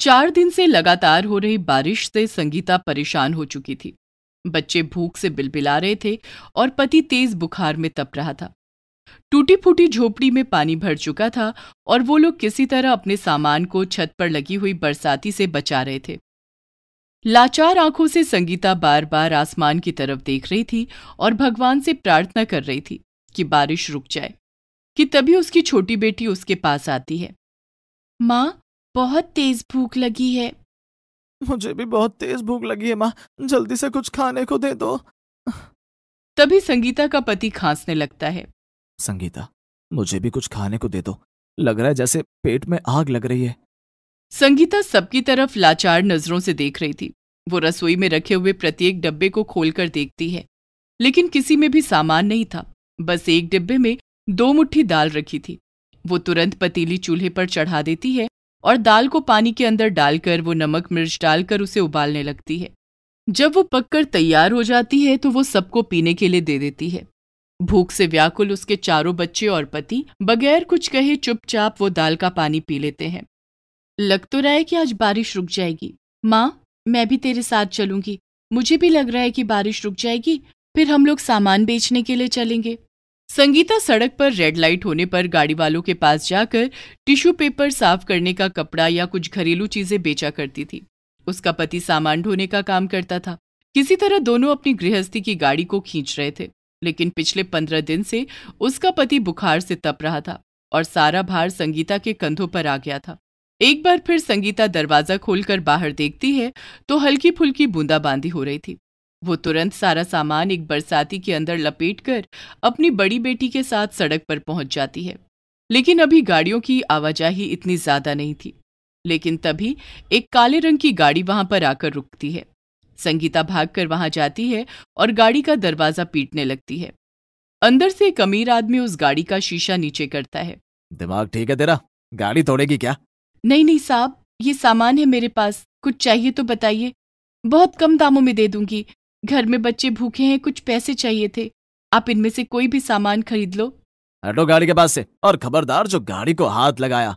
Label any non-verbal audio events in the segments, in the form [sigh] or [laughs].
चार दिन से लगातार हो रही बारिश से संगीता परेशान हो चुकी थी बच्चे भूख से बिलबिला रहे थे और पति तेज बुखार में तप रहा था टूटी फूटी झोपड़ी में पानी भर चुका था और वो लोग किसी तरह अपने सामान को छत पर लगी हुई बरसाती से बचा रहे थे लाचार आंखों से संगीता बार बार आसमान की तरफ देख रही थी और भगवान से प्रार्थना कर रही थी कि बारिश रुक जाए कि तभी उसकी छोटी बेटी उसके पास आती है माँ बहुत तेज भूख लगी है मुझे भी बहुत तेज भूख लगी है माँ जल्दी से कुछ खाने को दे दो तभी संगीता का पति खांसने लगता है संगीता मुझे भी कुछ खाने को दे दो लग रहा है जैसे पेट में आग लग रही है संगीता सबकी तरफ लाचार नजरों से देख रही थी वो रसोई में रखे हुए प्रत्येक डब्बे को खोलकर देखती है लेकिन किसी में भी सामान नहीं था बस एक डिब्बे में दो मुट्ठी दाल रखी थी वो तुरंत पतीली चूल्हे पर चढ़ा देती है और दाल को पानी के अंदर डालकर वो नमक मिर्च डालकर उसे उबालने लगती है जब वो पककर तैयार हो जाती है तो वो सबको पीने के लिए दे देती है भूख से व्याकुल उसके चारों बच्चे और पति बगैर कुछ कहे चुपचाप वो दाल का पानी पी लेते हैं लग तो रहा है कि आज बारिश रुक जाएगी माँ मैं भी तेरे साथ चलूंगी मुझे भी लग रहा है कि बारिश रुक जाएगी फिर हम लोग सामान बेचने के लिए चलेंगे संगीता सड़क पर रेड लाइट होने पर गाड़ी वालों के पास जाकर टिश्यू पेपर साफ करने का कपड़ा या कुछ घरेलू चीजें बेचा करती थी उसका पति सामान ढोने का काम करता था किसी तरह दोनों अपनी गृहस्थी की गाड़ी को खींच रहे थे लेकिन पिछले पंद्रह दिन से उसका पति बुखार से तप रहा था और सारा भार संगीता के कंधों पर आ गया था एक बार फिर संगीता दरवाजा खोलकर बाहर देखती है तो हल्की फुल्की बूंदाबांदी हो रही थी वो तुरंत सारा सामान एक बरसाती के अंदर लपेट कर अपनी बड़ी बेटी के साथ सड़क पर पहुंच जाती है लेकिन अभी गाड़ियों की आवाजाही इतनी ज्यादा नहीं थी लेकिन तभी एक काले रंग की गाड़ी वहां पर आकर रुकती है संगीता भागकर वहां जाती है और गाड़ी का दरवाजा पीटने लगती है अंदर से एक अमीर आदमी उस गाड़ी का शीशा नीचे करता है दिमाग ठीक है तेरा गाड़ी तोड़ेगी क्या नहीं नहीं साहब ये सामान है मेरे पास कुछ चाहिए तो बताइए बहुत कम दामों में दे दूंगी घर में बच्चे भूखे हैं कुछ पैसे चाहिए थे आप इनमें से कोई भी सामान खरीद लो हटो गाड़ी के पास से और खबरदार जो गाड़ी को हाथ लगाया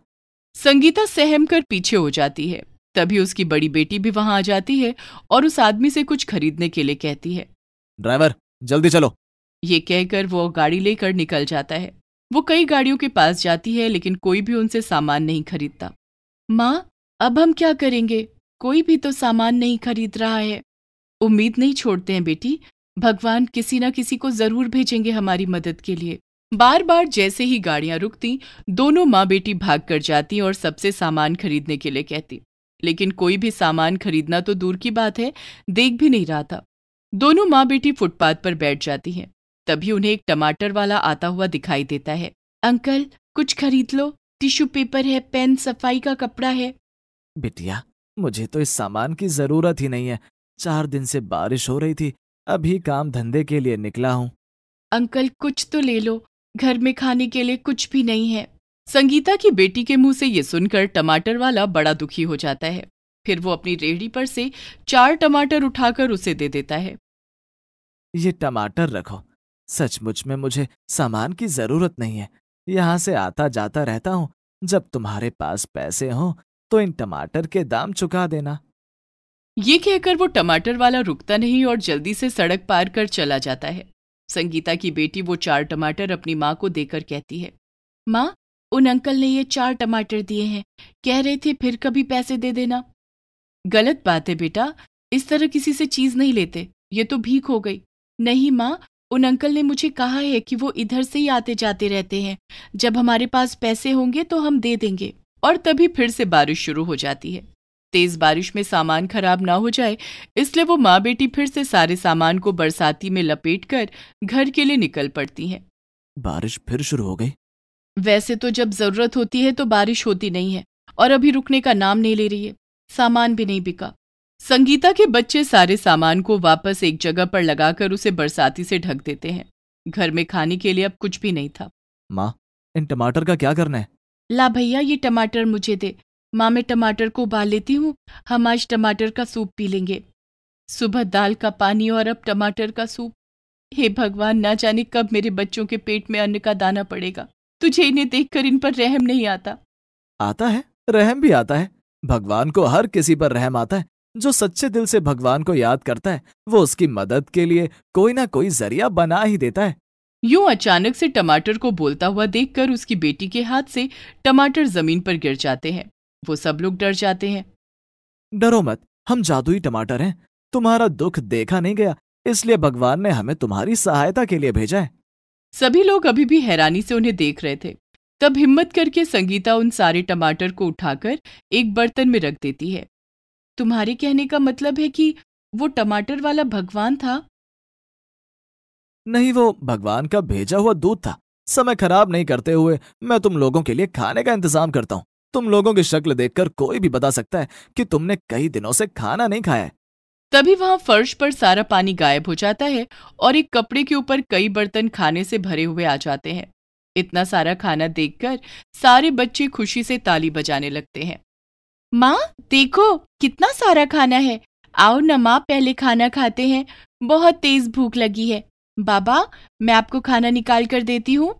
संगीता सहम कर पीछे हो जाती है तभी उसकी बड़ी बेटी भी वहां आ जाती है और उस आदमी से कुछ खरीदने के लिए कहती है ड्राइवर जल्दी चलो ये कहकर वो गाड़ी लेकर निकल जाता है वो कई गाड़ियों के पास जाती है लेकिन कोई भी उनसे सामान नहीं खरीदता माँ अब हम क्या करेंगे कोई भी तो सामान नहीं खरीद रहा है उम्मीद नहीं छोड़ते हैं बेटी भगवान किसी ना किसी को जरूर भेजेंगे हमारी मदद के लिए बार बार जैसे ही गाड़ियां रुकती दोनों माँ बेटी भाग कर जाती और सबसे सामान खरीदने के लिए कहती लेकिन कोई भी सामान खरीदना तो दूर की बात है देख भी नहीं रहा था दोनों माँ बेटी फुटपाथ पर बैठ जाती हैं तभी उन्हें एक टमाटर वाला आता हुआ दिखाई देता है अंकल कुछ खरीद लो टिश्यू पेपर है पेन सफाई का कपड़ा है बिटिया मुझे तो इस सामान की जरूरत ही नहीं है चार दिन से बारिश हो रही थी अभी काम धंधे के लिए निकला हूँ अंकल कुछ तो ले लो घर में खाने के लिए कुछ भी नहीं है संगीता की बेटी के मुंह से ये सुनकर टमाटर वाला बड़ा दुखी हो जाता है फिर वो अपनी रेहड़ी पर से चार टमाटर उठाकर उसे दे देता है ये टमाटर रखो सचमुच में मुझे सामान की जरूरत नहीं है यहाँ से आता जाता रहता हूँ जब तुम्हारे पास पैसे हों तो इन टमाटर के दाम चुका देना ये कहकर वो टमाटर वाला रुकता नहीं और जल्दी से सड़क पार कर चला जाता है संगीता की बेटी वो चार टमाटर अपनी माँ को देकर कहती है माँ उन अंकल ने ये चार टमाटर दिए हैं कह रहे थे फिर कभी पैसे दे देना गलत बात है बेटा इस तरह किसी से चीज नहीं लेते ये तो भीख हो गई नहीं माँ उन अंकल ने मुझे कहा है कि वो इधर से ही आते जाते रहते हैं जब हमारे पास पैसे होंगे तो हम दे देंगे और तभी फिर से बारिश शुरू हो जाती है तेज बारिश में सामान खराब ना हो जाए इसलिए वो माँ बेटी फिर से सारे सामान को बरसाती में लपेट कर घर के लिए निकल पड़ती हैं बारिश फिर शुरू हो गई वैसे तो जब जरूरत होती है तो बारिश होती नहीं है और अभी रुकने का नाम नहीं ले रही है सामान भी नहीं बिका संगीता के बच्चे सारे सामान को वापस एक जगह पर लगाकर उसे बरसाती से ढक देते हैं घर में खाने के लिए अब कुछ भी नहीं था माँ इन टमाटर का क्या करना है ला भैया ये टमाटर मुझे दे माँ मैं टमाटर को उबाल लेती हूँ हम आज टमाटर का सूप पी लेंगे सुबह दाल का पानी और अब टमाटर का सूप हे भगवान ना जाने कब मेरे बच्चों के पेट में अन्न का दाना पड़ेगा तुझे इन्हें देखकर इन पर रहम नहीं आता आता है रहम भी आता है भगवान को हर किसी पर रहम आता है जो सच्चे दिल से भगवान को याद करता है वो उसकी मदद के लिए कोई ना कोई जरिया बना ही देता है यूं अचानक से टमाटर को बोलता हुआ देखकर उसकी बेटी के हाथ से टमाटर जमीन पर गिर जाते हैं वो सब लोग डर जाते हैं डरो मत हम जादुई टमाटर हैं तुम्हारा दुख देखा नहीं गया इसलिए भगवान ने हमें तुम्हारी सहायता के लिए भेजा है सभी लोग अभी भी हैरानी से उन्हें देख रहे थे तब हिम्मत करके संगीता उन सारे टमाटर को उठाकर एक बर्तन में रख देती है तुम्हारे कहने का मतलब है कि वो टमाटर वाला भगवान था नहीं वो भगवान का भेजा हुआ दूध था समय खराब नहीं करते हुए मैं तुम लोगों के लिए खाने का इंतजाम करता हूँ तुम लोगों की शक्ल देखकर कोई भी बता सकता है कि तुमने कई दिनों से खाना नहीं खाया तभी वहाँ फर्श पर सारा पानी गायब हो जाता है और एक कपड़े के ऊपर कई बर्तन खाने से भरे हुए आ जाते हैं इतना सारा खाना देखकर सारे बच्चे खुशी से ताली बजाने लगते हैं माँ देखो कितना सारा खाना है आओ न माँ पहले खाना खाते हैं बहुत तेज भूख लगी है बाबा मैं आपको खाना निकाल कर देती हूँ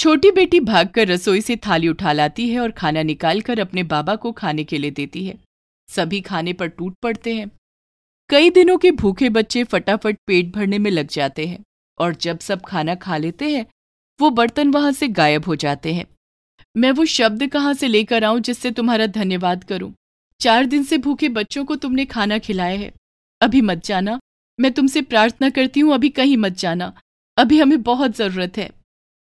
छोटी बेटी भागकर रसोई से थाली उठा लाती है और खाना निकालकर अपने बाबा को खाने के लिए देती है सभी खाने पर टूट पड़ते हैं कई दिनों के भूखे बच्चे फटाफट पेट भरने में लग जाते हैं और जब सब खाना खा लेते हैं वो बर्तन वहां से गायब हो जाते हैं मैं वो शब्द कहाँ से लेकर आऊं जिससे तुम्हारा धन्यवाद करूं चार दिन से भूखे बच्चों को तुमने खाना खिलाया है अभी मत जाना मैं तुमसे प्रार्थना करती हूँ अभी कहीं मत जाना अभी हमें बहुत ज़रूरत है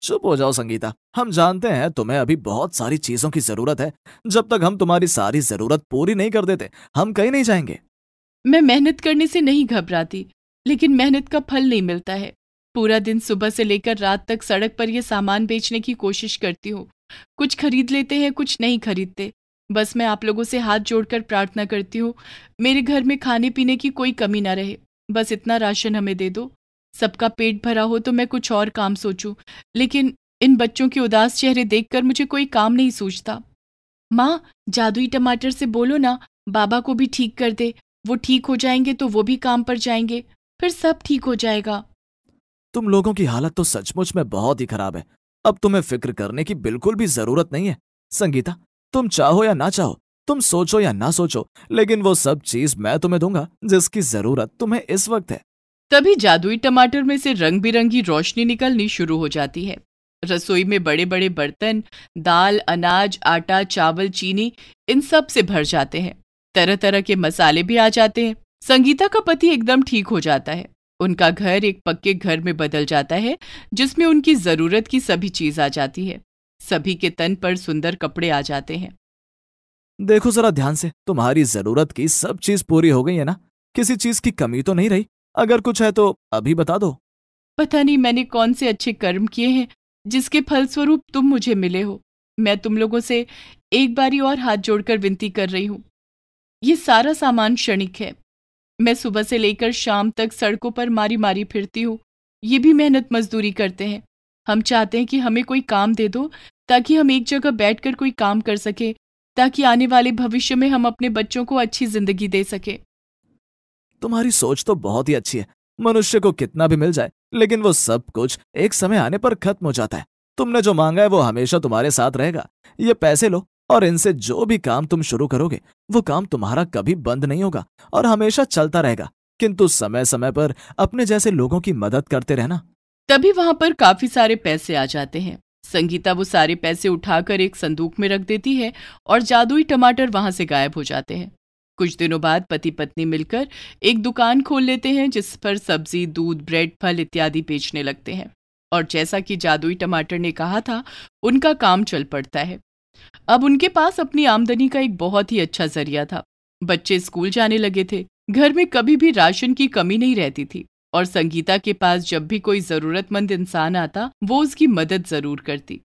चुप हो जाओ संगीता हम जानते हैं तुम्हें अभी बहुत सारी चीजों की जरूरत है जब तक हम तुम्हारी सारी जरूरत पूरी नहीं कर देते हम कहीं नहीं जाएंगे मैं मेहनत करने से नहीं घबराती लेकिन मेहनत का फल नहीं मिलता है पूरा दिन सुबह से लेकर रात तक सड़क पर यह सामान बेचने की कोशिश करती हूँ कुछ खरीद लेते हैं कुछ नहीं खरीदते बस मैं आप लोगों से हाथ जोड़कर प्रार्थना करती हूँ मेरे घर में खाने पीने की कोई कमी ना रहे बस इतना राशन हमें दे दो सबका पेट भरा हो तो मैं कुछ और काम सोचूं लेकिन इन बच्चों के उदास चेहरे देखकर मुझे कोई काम नहीं सूझता माँ जादुई टमाटर से बोलो ना बाबा को भी ठीक कर दे वो ठीक हो जाएंगे तो वो भी काम पर जाएंगे फिर सब ठीक हो जाएगा तुम लोगों की हालत तो सचमुच में बहुत ही खराब है अब तुम्हें फिक्र करने की बिल्कुल भी जरूरत नहीं है संगीता तुम चाहो या ना चाहो तुम सोचो या ना सोचो लेकिन वो सब चीज मैं तुम्हें दूंगा जिसकी जरूरत तुम्हें इस वक्त है तभी जादुई टमाटर में से रंग बिरंगी रोशनी निकलनी शुरू हो जाती है रसोई में बड़े बड़े बर्तन दाल अनाज आटा चावल चीनी इन सब से भर जाते हैं तरह तरह के मसाले भी आ जाते हैं संगीता का पति एकदम ठीक हो जाता है उनका घर एक पक्के घर में बदल जाता है जिसमें उनकी जरूरत की सभी चीज आ जाती है सभी के तन पर सुंदर कपड़े आ जाते हैं देखो जरा ध्यान से तुम्हारी जरूरत की सब चीज पूरी हो गई है ना किसी चीज की कमी तो नहीं रही अगर कुछ है तो अभी बता दो पता नहीं मैंने कौन से अच्छे कर्म किए हैं जिसके फलस्वरूप तुम मुझे मिले हो मैं तुम लोगों से एक बारी और हाथ जोड़कर विनती कर रही हूँ ये सारा सामान क्षणिक है मैं सुबह से लेकर शाम तक सड़कों पर मारी मारी फिरती हूँ ये भी मेहनत मजदूरी करते हैं हम चाहते हैं कि हमें कोई काम दे दो ताकि हम एक जगह बैठकर कोई काम कर सके ताकि आने वाले भविष्य में हम अपने बच्चों को अच्छी जिंदगी दे सकें तुम्हारी सोच तो बहुत ही अच्छी है मनुष्य को कितना भी मिल जाए लेकिन वो सब कुछ एक समय आने पर खत्म हो जाता है तुमने जो मांगा है वो हमेशा तुम्हारे साथ रहेगा ये पैसे लो और इनसे जो भी काम तुम शुरू करोगे वो काम तुम्हारा कभी बंद नहीं होगा और हमेशा चलता रहेगा किंतु समय समय पर अपने जैसे लोगों की मदद करते रहना तभी वहां पर काफी सारे पैसे आ जाते हैं संगीता वो सारे पैसे उठाकर एक संदूक में रख देती है और जादुई टमाटर वहां से गायब हो जाते हैं कुछ दिनों बाद पति पत्नी मिलकर एक दुकान खोल लेते हैं जिस पर सब्जी दूध ब्रेड फल इत्यादि बेचने लगते हैं और जैसा कि जादुई टमाटर ने कहा था उनका काम चल पड़ता है अब उनके पास अपनी आमदनी का एक बहुत ही अच्छा जरिया था बच्चे स्कूल जाने लगे थे घर में कभी भी राशन की कमी नहीं रहती थी और संगीता के पास जब भी कोई जरूरतमंद इंसान आता वो उसकी मदद जरूर करती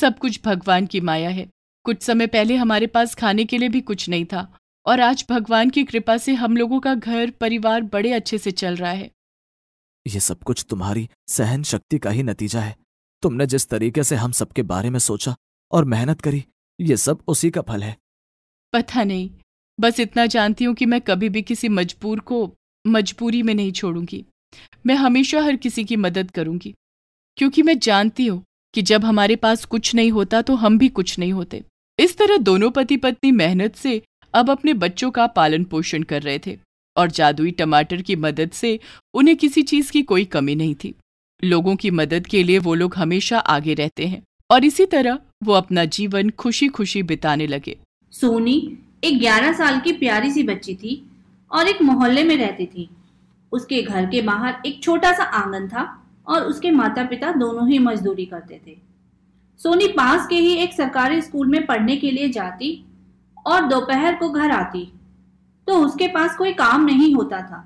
सब कुछ भगवान की माया है कुछ समय पहले हमारे पास खाने के लिए भी कुछ नहीं था और आज भगवान की कृपा से हम लोगों का घर परिवार बड़े अच्छे से चल रहा है ये सब कुछ तुम्हारी सहन शक्ति का ही नतीजा है तुमने जिस तरीके से हम सबके बारे में सोचा और मेहनत करी ये सब उसी का फल है पता नहीं बस इतना जानती हूँ कि मैं कभी भी किसी मजबूर को मजबूरी में नहीं छोड़ूंगी मैं हमेशा हर किसी की मदद करूंगी क्योंकि मैं जानती हूँ कि जब हमारे पास कुछ नहीं होता तो हम भी कुछ नहीं होते इस तरह दोनों पति पत्नी मेहनत से अब अपने बच्चों का पालन पोषण कर रहे थे और जादुई टमाटर की मदद से उन्हें किसी चीज की कोई कमी नहीं थी लोगों की मदद के लिए वो लोग हमेशा आगे रहते हैं और इसी तरह वो अपना जीवन खुशी खुशी बिताने लगे सोनी एक ग्यारह साल की प्यारी सी बच्ची थी और एक मोहल्ले में रहती थी उसके घर के बाहर एक छोटा सा आंगन था और उसके माता पिता दोनों ही मजदूरी करते थे सोनी पास के ही एक सरकारी स्कूल में पढ़ने के लिए जाती और दोपहर को घर आती तो उसके पास कोई काम नहीं होता था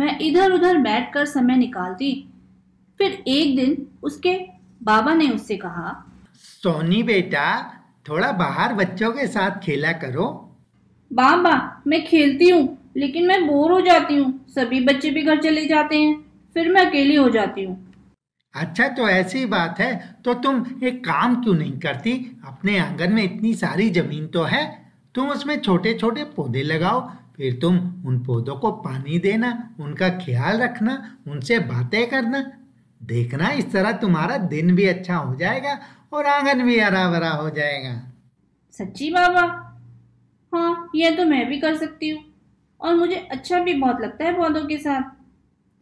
मैं इधर उधर बैठकर समय निकालती फिर एक दिन उसके बाबा ने उससे कहा सोनी बेटा थोड़ा बाहर बच्चों के साथ खेला करो बाबा मैं खेलती हूँ लेकिन मैं बोर हो जाती हूँ सभी बच्चे भी घर चले जाते हैं फिर मैं अकेली हो जाती हूँ अच्छा तो ऐसी बात है तो तुम एक काम क्यों नहीं करती अपने आंगन में इतनी सारी जमीन तो है तुम उसमें छोटे छोटे पौधे लगाओ फिर तुम उन पौधों को पानी देना उनका ख्याल रखना उनसे बातें करना देखना इस तरह तुम्हारा दिन भी अच्छा हो जाएगा और आंगन भी हरा भरा हो जाएगा सच्ची बाबा हाँ यह तो मैं भी कर सकती हूँ और मुझे अच्छा भी बहुत लगता है पौधों के साथ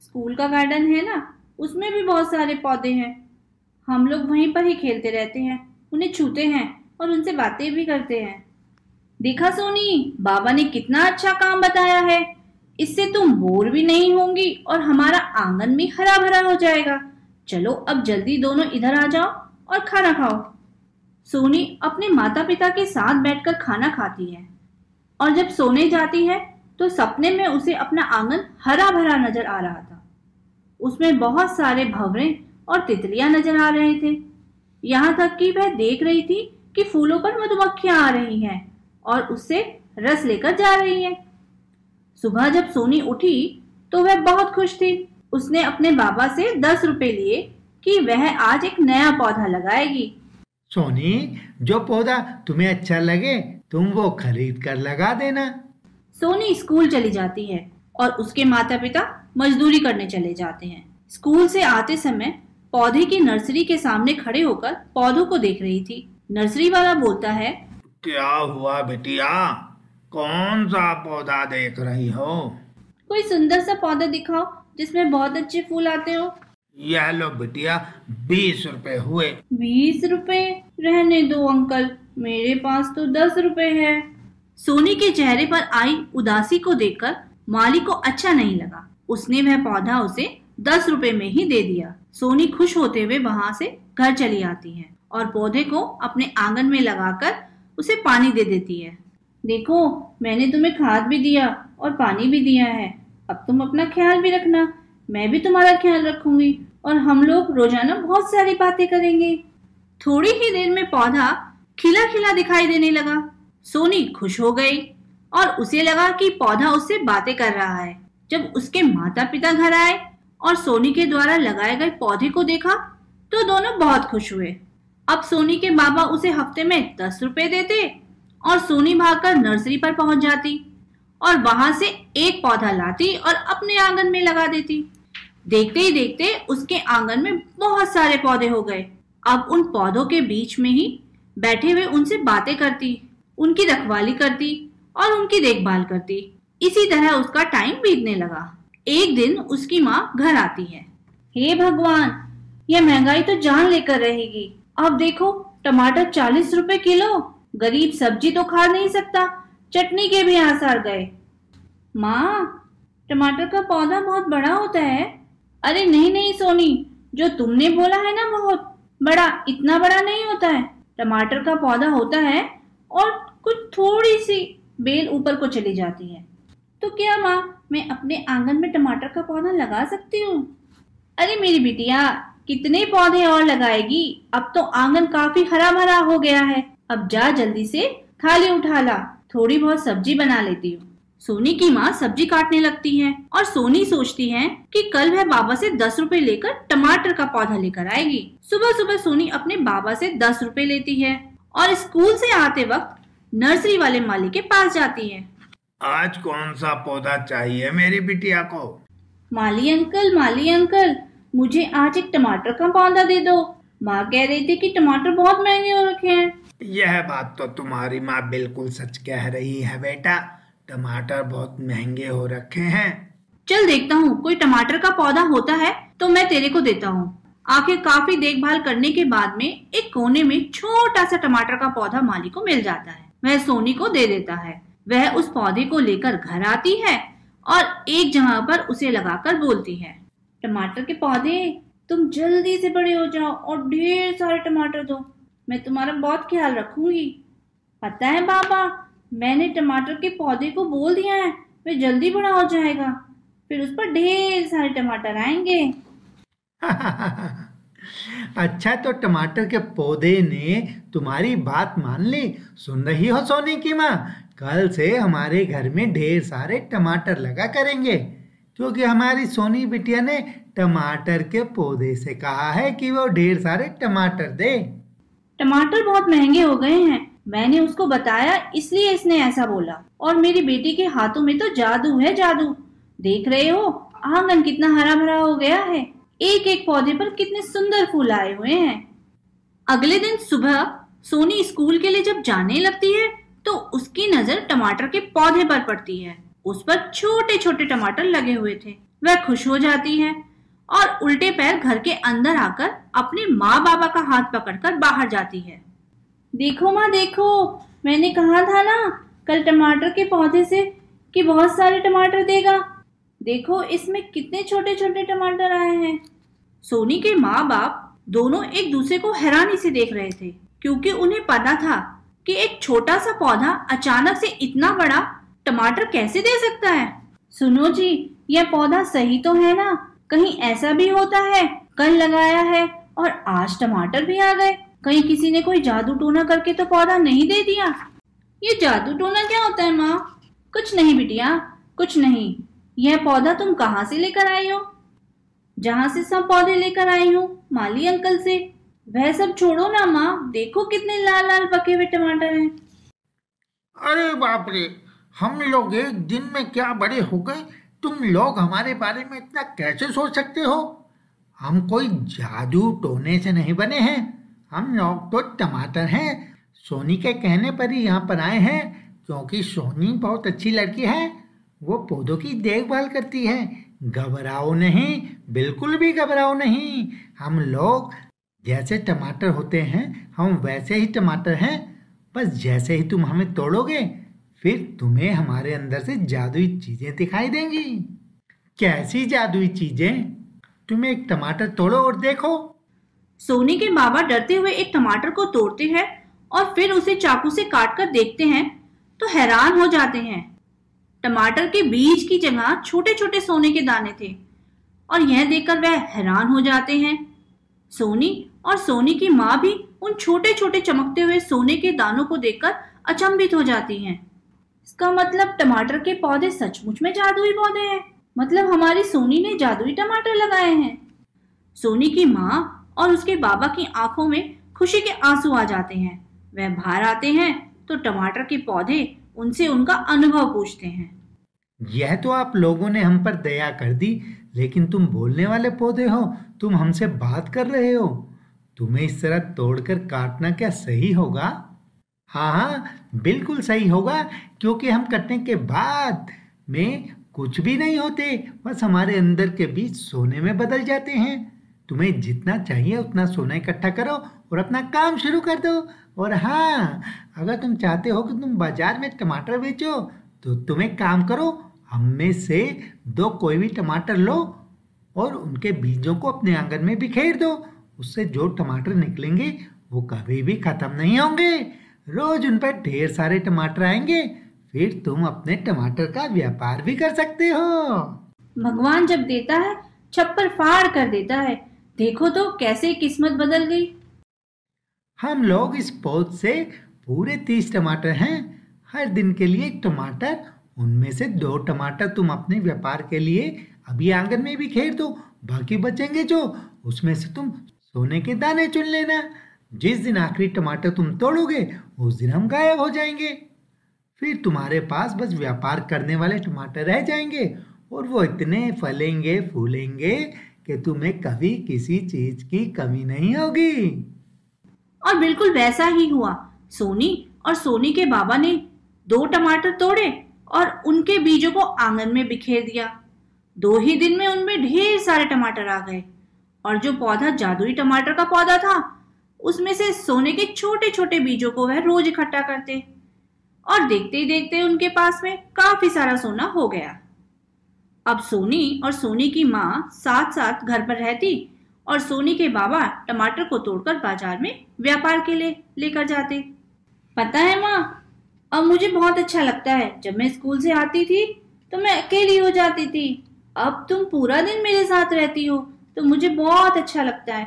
स्कूल का गार्डन है ना उसमें भी बहुत सारे पौधे हैं हम लोग वहीं पर ही खेलते रहते हैं उन्हें छूते हैं और उनसे बातें भी करते हैं देखा सोनी बाबा ने कितना अच्छा काम बताया है इससे तुम बोर भी नहीं होंगी और हमारा आंगन भी हरा भरा हो जाएगा चलो अब जल्दी दोनों इधर आ जाओ और खाना खाओ सोनी अपने माता पिता के साथ बैठकर खाना खाती है और जब सोने जाती है तो सपने में उसे अपना आंगन हरा भरा नजर आ रहा था उसमें बहुत सारे भंवरे और तितलियां नजर आ रहे थे यहाँ तक कि वह देख रही थी कि फूलों पर मधुमक्खियां आ रही हैं और उससे रस लेकर जा रही है सुबह जब सोनी उठी तो वह बहुत खुश थी उसने अपने बाबा से दस रुपए लिए कि वह आज एक नया पौधा लगाएगी सोनी जो पौधा तुम्हें अच्छा लगे तुम वो खरीद कर लगा देना सोनी स्कूल चली जाती है और उसके माता पिता मजदूरी करने चले जाते हैं स्कूल से आते समय पौधे की नर्सरी के सामने खड़े होकर पौधों को देख रही थी नर्सरी वाला बोलता है क्या हुआ बेटिया कौन सा पौधा देख रही हो कोई सुंदर सा पौधा दिखाओ जिसमें बहुत अच्छे फूल आते हो यह लो बिटिया बीस रुपए हुए बीस रुपए रहने दो अंकल मेरे पास तो दस रुपए है सोनी के चेहरे पर आई उदासी को देखकर माली को अच्छा नहीं लगा उसने वह पौधा उसे दस रुपए में ही दे दिया सोनी खुश होते हुए वहाँ से घर चली आती है और पौधे को अपने आंगन में लगाकर उसे पानी दे देती है देखो मैंने तुम्हें खाद भी दिया और पानी भी दिया है अब तुम अपना ख्याल भी रखना मैं भी तुम्हारा ख्याल रखूंगी और हम लोग रोजाना बहुत सारी बातें करेंगे थोड़ी ही देर में पौधा खिला खिला दिखाई देने लगा सोनी खुश हो गई और उसे लगा कि पौधा उससे बातें कर रहा है जब उसके माता पिता घर आए और सोनी के द्वारा लगाए गए पौधे को देखा तो दोनों बहुत खुश हुए अब सोनी के बाबा उसे हफ्ते में दस रुपए देते और सोनी भागकर नर्सरी पर पहुंच जाती और वहां से एक पौधा लाती और अपने आंगन में लगा देती देखते ही देखते उसके आंगन में बहुत सारे पौधे हो गए अब उन पौधों के बीच में ही बैठे हुए उनसे बातें करती उनकी रखवाली करती और उनकी देखभाल करती इसी तरह उसका टाइम बीतने लगा एक दिन उसकी माँ घर आती है हे भगवान यह महंगाई तो जान लेकर रहेगी अब देखो टमाटर चालीस रुपए किलो गरीब सब्जी तो खा नहीं सकता चटनी के भी आसार गए माँ टमाटर का पौधा बहुत बड़ा होता है अरे नहीं नहीं सोनी जो तुमने बोला है ना बहुत बड़ा इतना बड़ा नहीं होता है टमाटर का पौधा होता है और कुछ थोड़ी सी बेल ऊपर को चली जाती है तो क्या माँ मैं अपने आंगन में टमाटर का पौधा लगा सकती हूँ अरे मेरी बिटिया कितने पौधे और लगाएगी अब तो आंगन काफी हरा भरा हो गया है अब जा जल्दी से थाली उठा ला थोड़ी बहुत सब्जी बना लेती हूँ सोनी की माँ सब्जी काटने लगती है और सोनी सोचती है कि कल वह बाबा से दस रुपए लेकर टमाटर का पौधा लेकर आएगी सुबह सुबह सोनी अपने बाबा से दस रुपए लेती है और स्कूल से आते वक्त नर्सरी वाले माली के पास जाती है आज कौन सा पौधा चाहिए मेरी बिटिया को माली अंकल माली अंकल मुझे आज एक टमाटर का पौधा दे दो माँ कह रही थी कि टमाटर बहुत महंगे हो रखे हैं यह बात तो तुम्हारी माँ बिल्कुल सच कह रही है बेटा टमाटर बहुत महंगे हो रखे हैं चल देखता हूँ कोई टमाटर का पौधा होता है तो मैं तेरे को देता हूँ आखिर काफी देखभाल करने के बाद में एक कोने में छोटा सा टमाटर का पौधा माली को मिल जाता है वह सोनी को दे देता है वह उस पौधे को लेकर घर आती है और एक जगह पर उसे लगाकर बोलती है टमाटर के पौधे तुम जल्दी से बड़े हो जाओ और ढेर सारे टमाटर दो मैं तुम्हारा बहुत ख्याल रखूंगी पता है बाबा मैंने टमाटर के पौधे को बोल दिया है वे जल्दी बड़ा हो जाएगा फिर उस पर ढेर सारे टमाटर आएंगे [laughs] अच्छा तो टमाटर के पौधे ने तुम्हारी बात मान ली सुन रही हो सोनी की माँ कल से हमारे घर में ढेर सारे टमाटर लगा करेंगे क्योंकि हमारी सोनी बिटिया ने टमाटर के पौधे से कहा है कि वो ढेर सारे टमाटर दे टमाटर बहुत महंगे हो गए हैं मैंने उसको बताया इसलिए इसने ऐसा बोला और मेरी बेटी के हाथों में तो जादू है जादू देख रहे हो आंगन कितना हरा भरा हो गया है एक एक पौधे पर कितने सुंदर फूल आए हुए हैं अगले दिन सुबह सोनी स्कूल के लिए जब जाने लगती है तो उसकी नजर टमाटर के पौधे पर पड़ती है उस पर छोटे छोटे टमाटर लगे हुए थे वह खुश हो जाती है और उल्टे पैर घर के अंदर आकर अपने माँ बाबा का हाथ पकड़कर बाहर जाती है देखो माँ देखो मैंने कहा था ना कल टमाटर के पौधे से कि बहुत सारे टमाटर देगा देखो इसमें कितने छोटे छोटे टमाटर आए हैं सोनी के माँ बाप दोनों एक दूसरे को हैरानी से देख रहे थे क्योंकि उन्हें पता था कि एक छोटा सा पौधा अचानक से इतना बड़ा टमाटर कैसे दे सकता है सुनो जी यह पौधा सही तो है ना कहीं ऐसा भी होता है कल लगाया है और आज टमाटर भी आ गए कहीं किसी ने कोई जादू टोना करके तो पौधा नहीं दे दिया ये जादू टोना क्या होता है माँ कुछ नहीं बिटिया कुछ नहीं यह पौधा तुम कहाँ से लेकर आई हो जहाँ से सब पौधे लेकर आई हूँ माली अंकल से वह सब छोड़ो ना माँ देखो कितने लाल लाल पके हुए टमाटर हैं अरे बाप रे हम लोग एक दिन में क्या बड़े हो गए तुम लोग हमारे बारे में इतना कैसे सोच सकते हो हम कोई जादू टोने से नहीं बने हैं हम लोग तो टमाटर हैं सोनी के कहने पर ही यहाँ पर आए हैं क्योंकि सोनी बहुत अच्छी लड़की है वो पौधों की देखभाल करती है घबराओ नहीं बिल्कुल भी घबराओ नहीं हम लोग जैसे टमाटर होते हैं हम वैसे ही टमाटर हैं बस जैसे ही तुम हमें तोड़ोगे फिर तुम्हें हमारे अंदर से जादुई चीजें दिखाई देंगी कैसी जादुई चीजें तुम एक टमाटर तोड़ो और देखो सोनी के बाबा डरते हुए एक टमाटर को तोड़ते हैं और फिर उसे चाकू से काट कर देखते हैं तो हैरान हो जाते हैं टमाटर के बीज की जगह छोटे छोटे सोने के दाने थे और यह देखकर वह हैरान हो जाते हैं सोनी और सोनी की माँ भी उन छोटे छोटे चमकते हुए सोने के दानों को देखकर अचंभित हो जाती हैं इसका मतलब टमाटर के पौधे सचमुच में जादुई पौधे हैं मतलब हमारी सोनी ने जादुई टमाटर लगाए हैं सोनी की माँ और उसके बाबा की आंखों में खुशी के आंसू आ जाते हैं वह बाहर आते हैं तो टमाटर के पौधे उनसे उनका अनुभव पूछते हैं यह तो आप लोगों ने हम पर दया कर दी लेकिन तुम बोलने वाले पौधे हो तुम हमसे बात कर रहे हो तुम्हें इस तरह तोड़कर काटना क्या सही होगा हाँ हाँ बिल्कुल सही होगा क्योंकि हम कटने के बाद में कुछ भी नहीं होते बस हमारे अंदर के बीज सोने में बदल जाते हैं तुम्हें जितना चाहिए उतना सोना इकट्ठा करो और अपना काम शुरू कर दो और हाँ अगर तुम चाहते हो कि तुम बाजार में टमाटर बेचो तो तुम्हें काम करो हम में से दो कोई भी टमाटर लो और उनके बीजों को अपने आंगन में बिखेर दो उससे जो टमाटर निकलेंगे वो कभी भी ख़त्म नहीं होंगे रोज उन पर ढेर सारे टमाटर आएंगे फिर तुम अपने टमाटर का व्यापार भी कर सकते हो भगवान जब देता है छप्पर फाड़ कर देता है देखो तो कैसे किस्मत बदल गई हम लोग इस पौध से पूरे तीस टमाटर हैं हर दिन के लिए एक टमाटर उनमें से दो टमाटर तुम अपने व्यापार के लिए अभी आंगन में भी खेर दो बाकी बचेंगे जो उसमें से तुम सोने के दाने चुन लेना जिस दिन आखिरी टमाटर तुम तोड़ोगे उस दिन हम गायब हो जाएंगे फिर तुम्हारे पास बस व्यापार करने वाले टमाटर रह जाएंगे और वो इतने फलेंगे फूलेंगे कि तुम्हें कभी किसी चीज की कमी नहीं होगी और बिल्कुल वैसा ही हुआ सोनी और सोनी के बाबा ने दो टमाटर तोड़े और उनके बीजों को आंगन में बिखेर दिया दो ही दिन में उनमें ढेर सारे टमाटर आ गए और जो पौधा जादुई टमाटर का पौधा था उसमें से सोने के छोटे छोटे बीजों को वह रोज इकट्ठा करते और देखते ही देखते उनके पास में काफी सारा सोना हो गया अब सोनी और सोनी की माँ साथ साथ घर पर रहती और सोनी के बाबा टमाटर को तोड़कर बाजार में व्यापार के लिए लेकर जाते पता है माँ अब मुझे बहुत अच्छा लगता है जब मैं स्कूल से आती थी तो मैं अकेली हो जाती थी अब तुम पूरा दिन मेरे साथ रहती हो तो मुझे बहुत अच्छा लगता है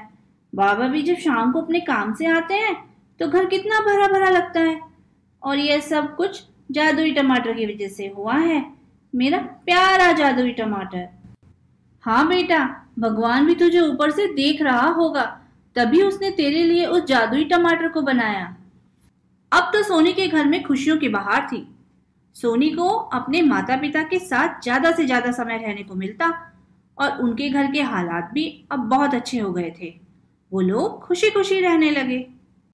बाबा भी जब शाम को अपने काम से आते हैं तो घर कितना भरा भरा लगता है और यह सब कुछ जादुई टमाटर की वजह से हुआ है मेरा प्यारा जादुई टमाटर हाँ बेटा भगवान भी तुझे ऊपर से देख रहा होगा तभी उसने तेरे लिए उस जादुई टमाटर को बनाया अब तो सोनी के घर में खुशियों की बहार थी सोनी को अपने माता पिता के साथ ज्यादा से ज्यादा समय रहने को मिलता और उनके घर के हालात भी अब बहुत अच्छे हो गए थे वो लोग खुशी खुशी रहने लगे